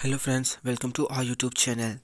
hello friends welcome to our youtube channel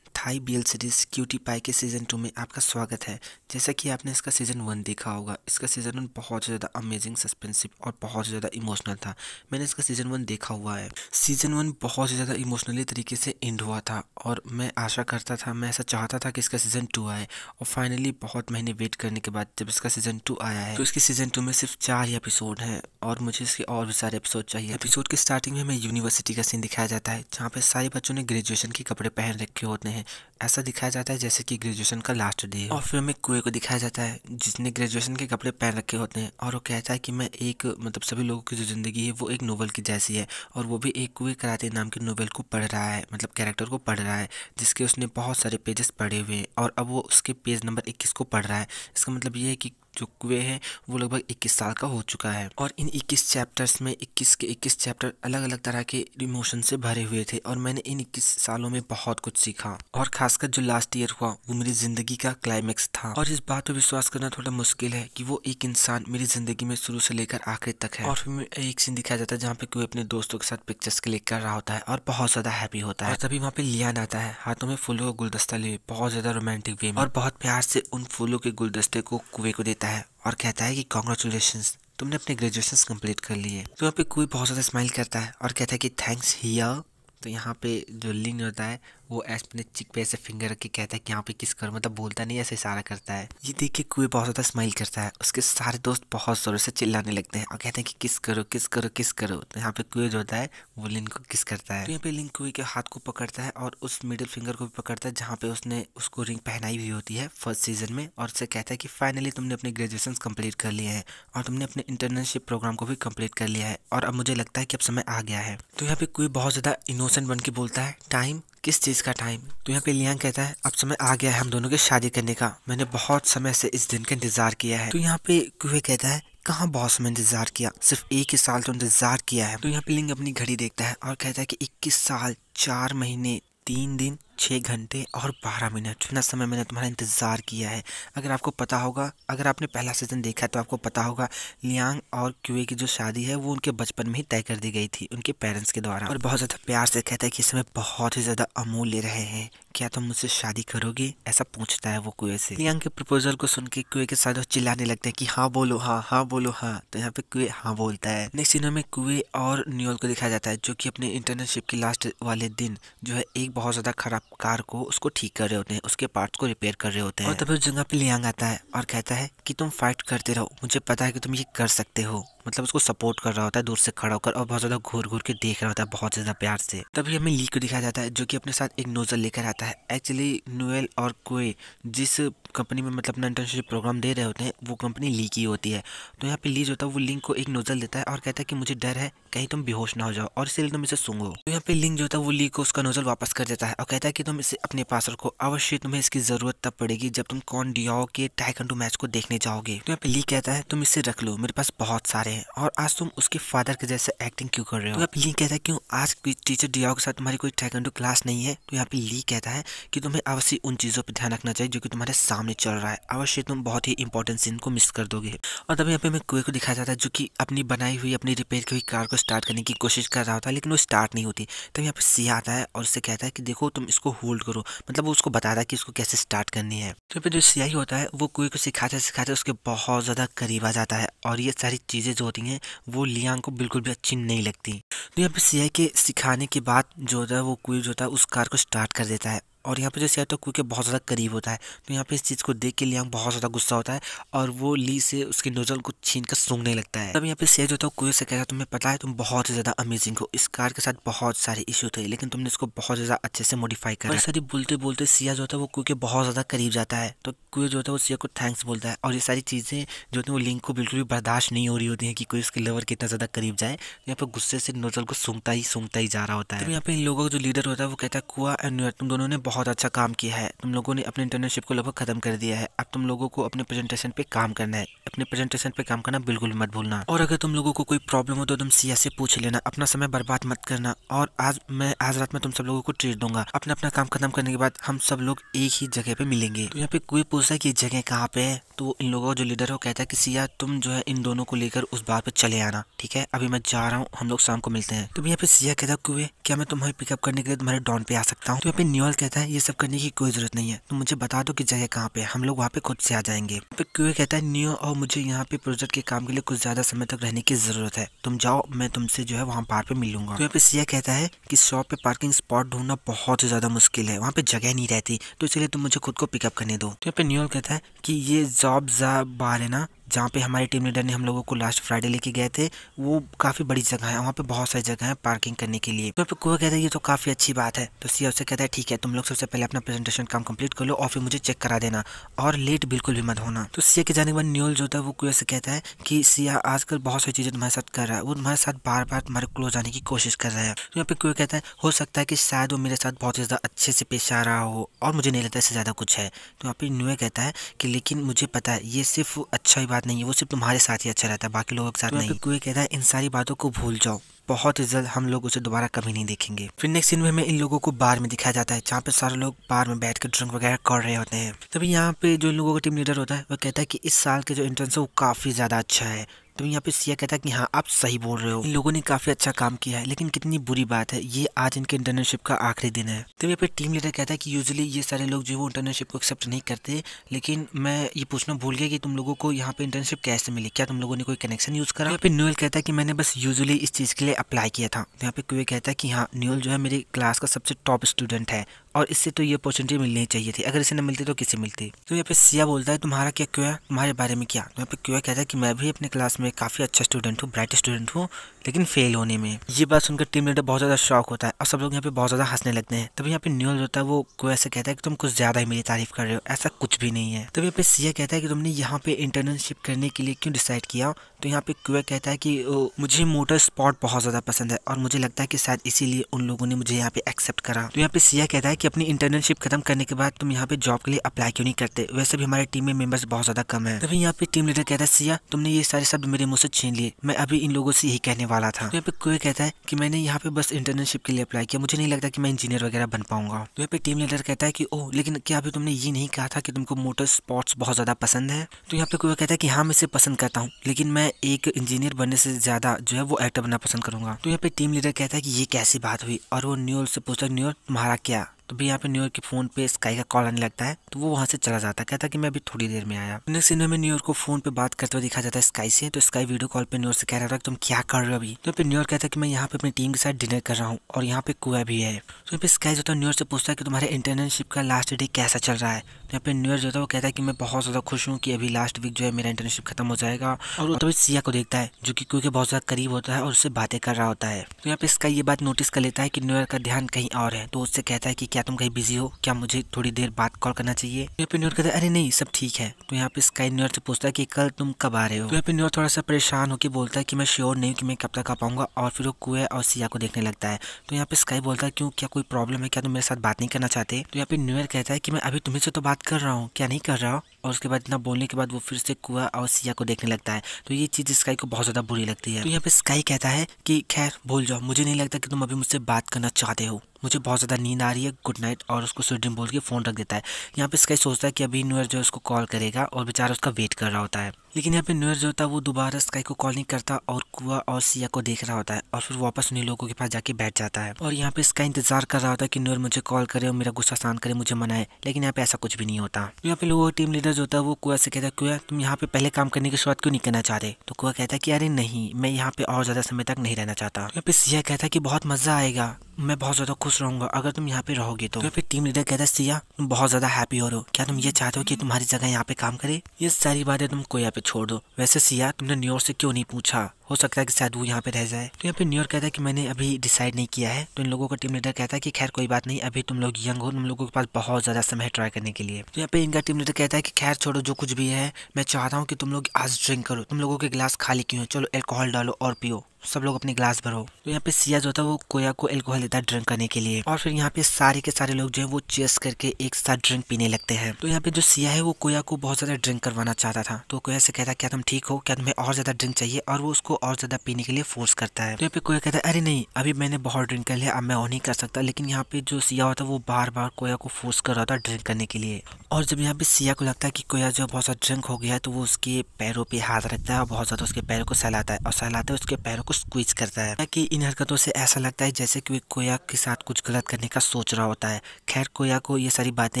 hi B L series Cutie Pie के season to में आपका स्वागत है जैसा कि आपने इसका सीज़न वन देखा होगा इसका सीज़न वन बहुत ज़्यादा अमेजिंग सस्पेंसिव और बहुत ज़्यादा इमोशनल था मैंने इसका सीज़न वन देखा हुआ है सीज़न वन बहुत ज़्यादा इमोशनली तरीके से एंड हुआ था और मैं आशा करता था मैं ऐसा चाहता था कि इसका सीज़न टू आए और फाइनली बहुत महीने वेट करने के बाद जब इसका सीज़न टू आया है तो इसके सीज़न टू में सिर्फ चार ही एपिसोड हैं और मुझे इसके और भी सारे एपिसोड चाहिए एपिसोड के स्टार्टिंग में हमें यूनिवर्सिटी का सीन दिखाया जाता है जहाँ पर सारे बच्चों ने ग्रेजुएशन के कपड़े पहन रखे होते हैं ऐसा दिखाया जाता है जैसे कि ग्रेजुएशन का लास्ट डे और फिर हमें कुएं को दिखाया जाता है जिसने ग्रेजुएशन के कपड़े पहन रखे होते हैं और वो कहता है कि मैं एक मतलब सभी लोगों की जो ज़िंदगी है वो एक नोवेल की जैसी है और वो भी एक कुएं कराते नाम के नोवेल को पढ़ रहा है मतलब कैरेक्टर को पढ़ रहा है जिसके उसने बहुत सारे पेजेस पढ़े हुए हैं और अब वो उसके पेज नंबर इक्कीस को पढ़ रहा है इसका मतलब ये है कि चुके हैं वो लगभग इक्कीस साल का हो चुका है और इन इक्कीस चैप्टर्स में इक्कीस के इक्कीस चैप्टर अलग अलग तरह के इमोशन से भरे हुए थे और मैंने इन इक्कीस सालों में बहुत कुछ सीखा और खासकर जो लास्ट ईयर हुआ वो मेरी जिंदगी का क्लाइमैक्स था और इस बात पर विश्वास करना थोड़ा मुश्किल है कि वो एक इंसान मेरी जिंदगी में शुरू से लेकर आखिर तक है और एक सीन दिखाया जाता है जहाँ पे कोई अपने दोस्तों के साथ पिक्चर्स क्लिक कर रहा होता है और बहुत ज्यादा हैप्पी होता है तभी वहाँ पे लियान आता है हाथों में फूलों का गुलदस्ता लिए बहुत ज्यादा रोमांटिक वे में और बहुत प्यार से उन फूलों के गुलदस्ते को कुएं को देता है है और कहता है कि कॉन्ग्रेचुलेशन तुमने अपने ग्रेजुएशन कंप्लीट कर लिए तो यहाँ पे कोई बहुत ज़्यादा स्माइल करता है और कहता है कि थैंक्स हियर तो यहाँ पे जो लिंग होता है वो एस अपने चिक पे ऐसे फिंगर रख के कहता है कि यहाँ पे किस कर मतलब बोलता नहीं ऐसे इशारा करता है ये देख के कुएं बहुत ज़्यादा स्माइल करता है उसके सारे दोस्त बहुत ज़ोर से चिल्लाने लगते हैं और कहते हैं कि किस करो किस करो किस करो तो यहाँ पे कुएं जो होता है वो लिंक को किस करता है तो यहाँ पे लिंक कुएं के हाथ को पकड़ता है और उस मिडिल फिंगर को भी पकड़ता है जहाँ पे उसने उसको रिंग पहनाई हुई होती है फर्स्ट सीजन में और उसे कहता है कि फाइनली तुमने अपने ग्रेजुएशन कम्प्लीट कर लिए हैं और तुमने अपने इंटर्नशिप प्रोग्राम को भी कम्प्लीट कर लिया है और अब मुझे लगता है कि अब समय आ गया है तो यहाँ पे कुएं बहुत ज़्यादा इनोसेंट बन के बोलता है टाइम किस चीज़ का टाइम तो यहाँ पे लियांग कहता है अब समय आ गया है हम दोनों की शादी करने का मैंने बहुत समय से इस दिन का इंतजार किया है तो यहाँ पे कुहे कहता है कहाँ बहुत समय इंतजार किया सिर्फ एक ही साल तो इंतजार किया है तो यहाँ पे लिंग अपनी घड़ी देखता है और कहता है कि इक्कीस साल चार महीने तीन दिन छः घंटे और बारह मिनट इतना समय मैंने तुम्हारा इंतज़ार किया है अगर आपको पता होगा अगर आपने पहला सीज़न देखा है तो आपको पता होगा लियांग और क्यूए की जो शादी है वो उनके बचपन में ही तय कर दी गई थी उनके पेरेंट्स के द्वारा और बहुत ज़्यादा प्यार से कहता है कि इस समय बहुत ही ज़्यादा अमूल्य रहे हैं क्या तुम तो मुझसे शादी करोगे ऐसा पूछता है वो कुएं से प्रियंका के प्रपोजल को सुन के कुएं के साथ चिल्लाने लगते हैं कि हाँ बोलो हाँ हाँ बोलो हाँ तो यहाँ पे कुएं हाँ बोलता है नेक्स्ट सीनों में कुएं और न्यूल को दिखाया जाता है जो कि अपने इंटर्नशिप के लास्ट वाले दिन जो है एक बहुत ज्यादा खराब कार को उसको ठीक कर रहे होते हैं उसके पार्ट को रिपेयर कर रहे होते हैं और तभी उस जगह पे लियांग आता है और कहता है कि तुम फाइट करते रहो मुझे पता है कि तुम ये कर सकते हो मतलब उसको सपोर्ट कर रहा होता है दूर से खड़ा होकर और बहुत ज़्यादा घूर घूर के देख रहा होता है बहुत ज़्यादा प्यार से तभी हमें लीक को दिखाया जाता है जो कि अपने साथ एक नोजल लेकर आता है एक्चुअली नोएल और कोई जिस कंपनी में मतलब अपना इंटर्नशिप प्रोग्राम दे रहे होते हैं वो कंपनी लीक ही होती है तो यहाँ पे ली जो होता है वो लिंक को एक नोजल देता है और कहता है कि मुझे डर है कहीं तुम बेहोश ना हो जाओ और इसीलिए तुम इसे सूंघो तो यहाँ पे लिंक जो होता है वो लीक को उसका नोजल वापस कर देता है और कहता है कि तुम इसे अपने पास रखो अवश्य तुम्हें इसकी जरूरत तब पड़ेगी जब तुम कौन डिओ के टाइकंडो मैच को देखने जाओगे तो यहाँ पे लीक कहता है तुम इसे रख लो मेरे पास बहुत सारे है और आज तुम उसके फादर के जैसे एक्टिंग क्यों कर रहे हो तो ली कहता है क्यों आज भी टीचर डियाओ के साथ तुम्हारी कोई टेकेंडो क्लास नहीं है तो यहाँ पे ली कहता है कि तुम्हें अवश्य उन चीज़ों पर ध्यान रखना चाहिए जो कि तुम्हारे सामने चल रहा है अवश्य तुम बहुत ही इंपॉर्टेंट सीन को मिस कर दोगे और तभी यहाँ पे हमें कुएं को दिखाया जाता है जो कि अपनी बनाई हुई अपनी रिपेयर की हुई कार को स्टार्ट करने की कोशिश कर रहा होता है लेकिन वो स्टार्ट नहीं होती तब यहाँ पे सी आता है और उससे कहता है कि देखो तुम इसको होल्ड करो मतलब वो उसको बता रहा है कि इसको कैसे स्टार्ट करनी है तो फिर जो सियाही होता है वो कुएं को सिखाते सिखाते उसके बहुत ज़्यादा करीब आ जाता है और ये सारी चीज़ें जो होती हैं वो लियांग को बिल्कुल भी अच्छी नहीं लगती तो यहाँ पे सीआई के सिखाने के बाद जो होता है वो क्विज होता है उस कार को स्टार्ट कर देता है और यहाँ पे जो सेट है के बहुत ज़्यादा करीब होता है तो यहाँ पे इस चीज़ को देख के लियांग बहुत ज़्यादा गुस्सा होता है और वो ली से उसके नोजल को छीन कर सूंघने लगता है तब यहाँ पे सेट होता है कुए से कहता तुम्हें पता है तुम बहुत ही ज़्यादा अमेजिंग हो इस कार के साथ बहुत सारे इशू थे लेकिन तुमने इसको बहुत ज़्यादा अच्छे से मॉडिफाई कर सारी बोलते बोलते सिया जो होता है वो कुके के बहुत ज़्यादा करीब जाता है तो कुए जो होता है वो सिया को थैंक्स बोलता है और ये सारी चीज़ें जो थी वो लिंक को बिल्कुल भी बर्दाश्त नहीं हो रही होती है कि कोई उसके लेवर कितना ज़्यादा करीब जाए तो यहाँ पर गुस्से से नोजल को सूंघता ही सूंघता ही जा रहा होता तो है यहाँ पे इन लोगों का जो लीडर होता है वो कहता है कुआ एंड तुम दोनों ने बहुत बहुत अच्छा काम किया है तुम लोगों ने अपने इंटर्नशिप को लगभग ख़त्म कर दिया है अब तुम लोगों को अपने प्रेजेंटेशन पे काम करना है अपने प्रेजेंटेशन पे काम करना बिल्कुल मत भूलना और अगर तुम लोगों को कोई प्रॉब्लम हो तो तुम सीएस से पूछ लेना अपना समय बर्बाद मत करना और आज मैं आज रात में तुम सब लोगों को ट्रीट दूंगा अपना अपना काम खत्म करने के बाद हम सब लोग एक ही जगह पे मिलेंगे तो यहाँ पे कोई पूछता है की जगह कहाँ पे है तो इन लोगों का जो लीडर है कहता है की सिया तुम जो है इन दोनों को लेकर उस बात पे चले आना ठीक है अभी मैं जा रहा हूँ हम लोग शाम को मिलते हैं तुम तो यहाँ पे सिया कहता है क्या मैं तुम्हें पिकअप करने के लिए तुम्हारे डॉन पे आ सकता हूँ तो यहाँ पे न्यूल कहता कहता है ये सब करने की कोई ज़रूरत नहीं है तो मुझे बता दो कि जगह कहाँ पे हम लोग वहाँ पे खुद से आ जाएंगे फिर क्यूए कहता है न्यू और मुझे यहाँ पे प्रोजेक्ट के काम के लिए कुछ ज़्यादा समय तक रहने की ज़रूरत है तुम जाओ मैं तुमसे जो है वहाँ पार पे मिलूंगा तो यहाँ पे सिया कहता है की शॉप पे पार्किंग स्पॉट ढूंढना बहुत ही ज़्यादा मुश्किल है वहाँ पे जगह नहीं रहती तो इसलिए तुम मुझे खुद को पिकअप करने दो तो यहाँ पे न्यू कहता है की ये जॉब जा बार है ना जहाँ पे हमारे टीम लीडर ने हम लोगों को लास्ट फ्राइडे लेके गए थे वो काफ़ी बड़ी जगह है वहाँ पे बहुत सारी जगह है पार्किंग करने के लिए तो कुआ कहता है ये तो काफ़ी अच्छी बात है तो सिया उसे e कहता है ठीक है तुम लोग सबसे पहले अपना प्रेजेंटेशन काम कम्प्लीट कर लो और फिर मुझे चेक करा देना और लेट बिल्कुल भी मत होना तो सिया e के जाने के बाद न्यूल जो था वो कुआ से कहता है कि सिया e आजकल बहुत सारी चीज़ें तुम्हारे साथ कर रहा है वो तुम्हारे साथ बार बार तुम्हारे क्लोज आने की कोशिश कर रहा है तो यहाँ पे कुआ कहता है हो सकता है कि शायद वो मेरे साथ बहुत ही ज़्यादा अच्छे से पेश आ रहा हो और मुझे नहीं लगता इससे ज़्यादा कुछ है तो यहाँ पे न्यू कहता है कि लेकिन मुझे पता है ये सिर्फ अच्छा ही बात साथ नहीं है वो सिर्फ तुम्हारे साथ ही अच्छा रहता है बाकी लोगों के साथ तो नहीं कोई कहता है इन सारी बातों को भूल जाओ बहुत ही जल्द हम लोग उसे दोबारा कभी नहीं देखेंगे फिर नेक्स्ट सीन में हमें इन लोगों को बार में दिखाया जाता है जहाँ पे सारे लोग बार में बैठ कर ड्रिंक वगैरह कर रहे होते हैं तभी यहाँ पे जो इन लोगों का टीम लीडर होता है वो कहता है कि इस साल के जो इंटर्न है वो काफ़ी ज़्यादा अच्छा है तो यहाँ पे सिया कहता है कि हाँ आप सही बोल रहे हो इन लोगों ने काफी अच्छा काम किया है लेकिन कितनी बुरी बात है ये आज इनके इंटर्नशिप का आखिरी दिन है तो यहाँ पे टीम लीडर कहता है कि यूजली ये सारे लोग जो वो इंटर्नशिप को एक्सेप्ट नहीं करते लेकिन मैं ये पूछना भूल गया कि तुम लोगों को यहाँ पे इंटर्नशिप कैसे मिली क्या तुम लोगों ने कोई कनेक्शन यूज करा तो यहाँ पे न्यूल कहता है कि मैंने बस यूजली इस चीज़ के लिए अप्लाई किया था तो यहाँ पे क्वे कहता है कि हाँ न्यूल जो है मेरी क्लास का सबसे टॉप स्टूडेंट है और इससे तो ये अपॉर्चुनिटी मिलनी चाहिए थी अगर इसे न मिलती तो किसे मिलती तो यहाँ पे सिया बोलता है तुम्हारा क्या क्यों है तुम्हारे बारे में क्या तो यहाँ पे क्यों कहता है कि मैं भी अपने क्लास में मैं काफ़ी अच्छा स्टूडेंट हूँ ब्राइट स्टूडेंट हूँ लेकिन फेल होने में ये बात सुनकर टीम लीडर बहुत ज़्यादा शौक होता है और सब लोग यहाँ पे बहुत ज़्यादा हंसने लगते हैं तभी यहाँ पे न्यूल होता है वो को ऐसे कहता है कि तुम कुछ ज़्यादा ही मेरी तारीफ कर रहे हो ऐसा कुछ भी नहीं है तभी यहाँ पे सीए कहता है कि तुमने यहाँ पे इंटर्नशिप करने के लिए क्यों डिसाइड किया तो यहाँ पे क्यूए कहता है कि ओ, मुझे मोटर स्पॉट बहुत ज़्यादा पसंद है और मुझे लगता है कि शायद इसीलिए उन लोगों ने मुझे यहाँ पे एक्सेप्ट करा तो यहाँ पे सिया कहता है कि अपनी इंटर्नशिप खत्म करने के बाद तुम यहाँ पे जॉब के लिए अप्लाई क्यों नहीं करते वैसे भी हमारे टीम में मेंबर्स बहुत ज़्यादा कम है तभी यहाँ पे टीम लीडर कहता है सिया तुमने ये सारे शब्द मेरे मुँह से छीन लिए मैं अभी इन लोगों से यही कहने वाला वाला था तो यहाँ पे कोई कहता है कि मैंने यहाँ पे बस इंटर्नशिप के लिए अप्लाई किया मुझे नहीं लगता कि मैं इंजीनियर वगैरह बन पाऊंगा तो यहाँ पे टीम लीडर कहता है कि ओ लेकिन क्या अभी तुमने ये नहीं कहा था कि तुमको मोटर स्पोर्ट्स बहुत ज़्यादा पसंद है तो यहाँ पे कोई कहता है कि हाँ मैं इसे पसंद करता हूँ लेकिन मैं एक इंजीनियर बनने से ज़्यादा जो है वो एक्टर बनना पसंद करूंगा तो यहाँ पे टीम लीडर कहता है कि ये कैसी बात हुई और वो न्यूल से पूछता है न्यूयॉर्क तुम्हारा क्या तो भी यहाँ पे न्यूयॉर्क के फ़ोन पे स्काई का कॉल आने लगता है तो वो वहाँ से चला जाता है कहता कि मैं अभी थोड़ी देर में आया नेक्स्ट सीन में न्यूयॉर्क को फोन पे बात करते हुए दिखा जाता है स्काई से तो स्काई वीडियो कॉल पे न्यूर से कह रहा था तुम क्या कर रहे हो अभी तो फिर न्यूयॉर्क कहता है कि मैं यहाँ पे अपनी टीम के साथ डिनर कर रहा हूँ और यहाँ पे कुआ भी है तो यहाँ पे स्काई जो है न्यूयॉर्क से पूछता है कि तुम्हारे इंटर्नशिप का लास्ट डे कैसा चल रहा है तो यहाँ पे न्यूयॉर्क जो है वो कहता है कि मैं बहुत ज़्यादा खुश हूँ कि अभी लास्ट वीक जो है मेरा इंटर्नशिप खत्म हो जाएगा और तभी सिया को देखता है जो कि क्योंकि के बहुत ज़्यादा करीब होता है और उससे बातें कर रहा होता है तो यहाँ पे स्काई ये बात नोटिस कर लेता है कि न्यूयॉर्क का ध्यान कहीं और है तो उससे कहता है कि क्या तुम कहीं बिजी हो क्या मुझे थोड़ी देर बात कॉल करना चाहिए तो यहाँ पे न्योर कहता है अरे नहीं सब ठीक है तो यहाँ पे स्काई न्योर से पूछता है कि कल तुम कब आ रहे हो तो यहाँ पे न्योर थोड़ा सा परेशान होकर बोलता है कि मैं श्योर नहीं कि मैं कब तक आ पाऊंगा और फिर वो कुए और सिया को देखने लगता है तो यहाँ पे स्काई बोलता है क्यों क्या कोई प्रॉब्लम है क्या तुम मेरे साथ बात नहीं करना चाहते तो यहाँ पे न्योर कहता है कि मैं अभी तुम्हें से तो बात कर रहा हूँ क्या नहीं कर रहा हूँ और उसके बाद इतना बोलने के बाद वो फिर से कुआ और सिया को देखने लगता है तो ये चीज़ स्काई को बहुत ज़्यादा बुरी लगती है तो यहाँ पे स्काई कहता है कि खैर भूल जाओ मुझे नहीं लगता कि तुम अभी मुझसे बात करना चाहते हो मुझे बहुत ज़्यादा नींद आ रही है गुड नाइट और उसको स्वीट ड्रीम बोल के फ़ोन रख देता है यहाँ पे स्काई सोचता है कि अभी ईयर जो है उसको कॉल करेगा और बेचारा उसका वेट कर रहा होता है लेकिन यहाँ पे न्यूर जो होता है वो दोबारा स्काई को कॉल नहीं करता और कुआ और सिया को देख रहा होता है और फिर वापस उन्हीं लोगों के पास जाके बैठ जाता है और यहाँ पे इसका इंतजार कर रहा होता है कि न्यूर मुझे कॉल करे और मेरा गुस्सा शांत करे मुझे मनाए लेकिन यहाँ पे ऐसा कुछ भी नहीं होता यहाँ पे लोगों टीम लीडर जो होता है वो कुआ से कहता है कुआ तुम यहाँ पे पहले काम करने की शुरुआत क्यों नहीं करना चाहते तो कुआ कहता है कि अरे नहीं मैं यहाँ पे और ज्यादा समय तक नहीं रहना चाहता यहाँ पे सिया कहता है कि बहुत मजा आएगा मैं बहुत ज्यादा खुश रहूंगा अगर तुम यहाँ पे रहोगे तो यहाँ पे टीम लीडर कहता है सिया तुम बहुत ज्यादा हैप्पी हो रहे हो क्या तुम ये चाहते हो कि तुम्हारी जगह यहाँ पे काम करे ये सारी बातें तुम कोया पे छोड़ दो वैसे सिया तुमने न्यूयॉर्क से क्यों नहीं पूछा हो सकता है कि शायद वो यहाँ पे रह जाए तो यहाँ पे न्यूयॉर्क कहता है कि मैंने अभी डिसाइड नहीं किया है तो इन लोगों का टीम लीडर कहता है कि खैर कोई बात नहीं अभी तुम लोग यंग हो तुम लोगों के पास बहुत ज्यादा समय ट्राई करने के लिए तो यहाँ पे इनका टीम लीडर कहता है कि खैर छोड़ो जो कुछ भी है मैं चाहता हूँ कि तुम लोग आज ड्रिंक करो तुम लोगों के गिलास खाली क्यों चलो एल्कोहल डालो और पियो सब लोग अपने ग्लास भरो तो यहाँ पे सिया जो था वो कोया को एल्कोहल देता है ड्रिंक करने के लिए और फिर यहाँ पे सारे के सारे लोग जो है वो चेस करके एक साथ ड्रिंक पीने लगते हैं तो यहाँ पे जो सिया है वो कोया को बहुत ज्यादा ड्रिंक करवाना चाहता था तो कोया से कहता क्या तुम ठीक हो क्या तुम्हें और ज्यादा ड्रिंक चाहिए और वो उसको और ज्यादा पीने के लिए फोर्स करता है तो यहाँ पे कोया कहता है अरे नहीं अभी मैंने बहुत ड्रिंक कर लिया अब मैं वो नहीं कर सकता लेकिन यहाँ पे जो सिया होता है वो बार बार कोया को फोर्स कर रहा था ड्रिंक करने के लिए और जब यहाँ पे सिया को लगता है कि कोया जो बहुत ज्यादा ड्रिंक हो गया है तो वो उसके पैरों पर हाथ रखता है और बहुत ज्यादा उसके पैरों को सहलाता है और सहलाता है उसके पैरों को स्क्वीज करता है कि इन हरकतों से ऐसा लगता है जैसे कि कोया के साथ कुछ गलत करने का सोच रहा होता है खैर कोया को ये सारी बातें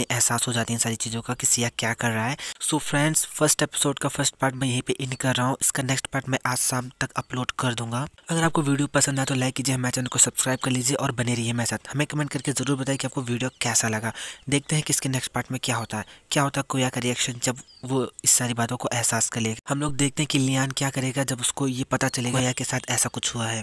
एहसास हो जाती है सारी चीज़ों का कि सिया क्या कर रहा है सो फ्रेंड्स फर्स्ट एपिसोड का फर्स्ट पार्ट मैं यहीं पे इन कर रहा हूँ इसका नेक्स्ट पार्ट मैं आज शाम तक तक अपलोड कर दूंगा अगर आपको वीडियो पसंद आए तो लाइक कीजिए हमारे चैनल को सब्सक्राइब कर लीजिए और बने रहिए मेरे साथ हमें कमेंट करके ज़रूर बताइए कि आपको वीडियो कैसा लगा देखते हैं कि इसके नेक्स्ट पार्ट में क्या होता है क्या होता है कोया का रिएक्शन जब वो इस सारी बातों को एहसास कर लेगा हम लोग देखते हैं कि लियान क्या करेगा जब उसको ये पता चलेगा कोया के साथ ऐसा कुछ हुआ है